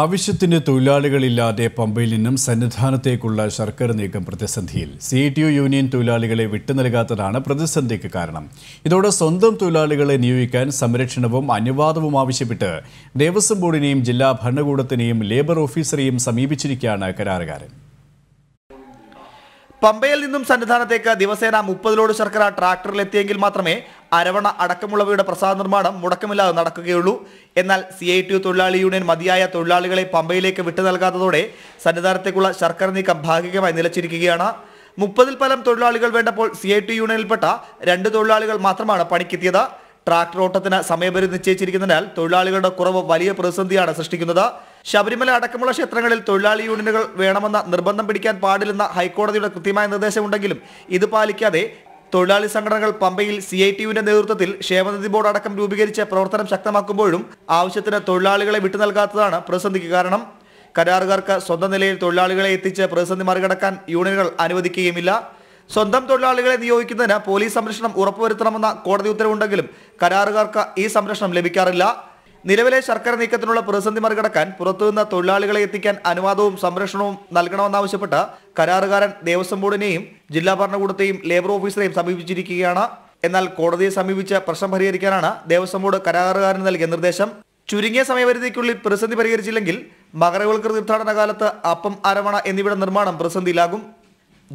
ആവശ്യത്തിന് തൊഴിലാളികളില്ലാതെ പമ്പയിൽ നിന്നും സന്നിധാനത്തേക്കുള്ള ശർക്കര നീക്കം പ്രതിസന്ധിയിൽ സി ടി യൂണിയൻ തൊഴിലാളികളെ വിട്ടുനൽകാത്തതാണ് പ്രതിസന്ധിക്ക് കാരണം ഇതോടെ സ്വന്തം തൊഴിലാളികളെ നിയോഗിക്കാൻ സംരക്ഷണവും അനുവാദവും ആവശ്യപ്പെട്ട് ദേവസ്വം ബോർഡിനെയും ജില്ലാ ഭരണകൂടത്തിനെയും ലേബർ ഓഫീസറെയും സമീപിച്ചിരിക്കുകയാണ് കരാറുകാരൻ പമ്പയിൽ നിന്നും സന്നിധാനത്തേക്ക് ദിവസേന മുപ്പതിലോട് ശർക്കര ട്രാക്ടറിലെത്തിയെങ്കിൽ മാത്രമേ അരവണ അടക്കമുള്ളവയുടെ പ്രസാദ നിർമ്മാണം മുടക്കമില്ലാതെ നടക്കുകയുള്ളൂ എന്നാൽ സി ഐ ടി തൊഴിലാളി യൂണിയൻ മതിയായ തൊഴിലാളികളെ പമ്പയിലേക്ക് വിട്ടു നൽകാത്തതോടെ സന്നിധാനത്തേക്കുള്ള ശർക്കര നീക്കം ഭാഗികമായി നിലച്ചിരിക്കുകയാണ് മുപ്പതിൽ പലം തൊഴിലാളികൾ വേണ്ടപ്പോൾ സി ഐ ടി യൂണിയനിൽപ്പെട്ട രണ്ട് തൊഴിലാളികൾ മാത്രമാണ് പണിക്കെത്തിയത് ട്രാക്ടർ ഓട്ടത്തിന് സമയപരിധി നിശ്ചയിച്ചിരിക്കുന്നതിനാൽ തൊഴിലാളികളുടെ കുറവ് വലിയ പ്രതിസന്ധിയാണ് സൃഷ്ടിക്കുന്നത് ശബരിമല അടക്കമുള്ള ക്ഷേത്രങ്ങളിൽ തൊഴിലാളി യൂണിയനുകൾ വേണമെന്ന നിർബന്ധം പിടിക്കാൻ പാടില്ലെന്ന ഹൈക്കോടതിയുടെ കൃത്യമായ നിർദ്ദേശമുണ്ടെങ്കിലും ഇത് പാലിക്കാതെ തൊഴിലാളി സംഘടനകൾ പമ്പയിൽ സി ഐ ടിയുവിന്റെ നേതൃത്വത്തിൽ ക്ഷേമനിധി ബോർഡ് അടക്കം രൂപീകരിച്ച് പ്രവർത്തനം ശക്തമാക്കുമ്പോഴും ആവശ്യത്തിന് തൊഴിലാളികളെ വിട്ടു നൽകാത്തതാണ് പ്രതിസന്ധിക്ക് കാരണം കരാറുകാർക്ക് സ്വന്തം നിലയിൽ തൊഴിലാളികളെ എത്തിച്ച് പ്രതിസന്ധി മറികടക്കാൻ യൂണിയനുകൾ അനുവദിക്കുകയുമില്ല സ്വന്തം തൊഴിലാളികളെ നിയോഗിക്കുന്നതിന് പോലീസ് സംരക്ഷണം ഉറപ്പുവരുത്തണമെന്ന കോടതി ഉത്തരവുണ്ടെങ്കിലും കരാറുകാർക്ക് ഈ സംരക്ഷണം ലഭിക്കാറില്ല നിലവിലെ ശർക്കര നീക്കത്തിനുള്ള പ്രതിസന്ധി മറികടക്കാൻ പുറത്തുനിന്ന് തൊഴിലാളികളെ എത്തിക്കാൻ അനുവാദവും സംരക്ഷണവും നൽകണമെന്നാവശ്യപ്പെട്ട് കരാറുകാരൻ ദേവസ്വം ബോർഡിനെയും ജില്ലാ ഭരണകൂടത്തെയും ലേബർ ഓഫീസറെയും സമീപിച്ചിരിക്കുകയാണ് എന്നാൽ കോടതിയെ സമീപിച്ച് പ്രശ്നം പരിഹരിക്കാനാണ് ദേവസ്വം ബോർഡ് കരാറുകാരന് നൽകിയ നിർദ്ദേശം ചുരുങ്ങിയ സമയപരിധിക്കുള്ളിൽ പ്രതിസന്ധി പരിഹരിച്ചില്ലെങ്കിൽ മകരവിളക്ക് തീർത്ഥാടന കാലത്ത് അപ്പം അരവണ എന്നിവയുടെ നിർമ്മാണം പ്രതിസന്ധിയിലാകും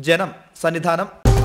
ജനം സന്നിധാനം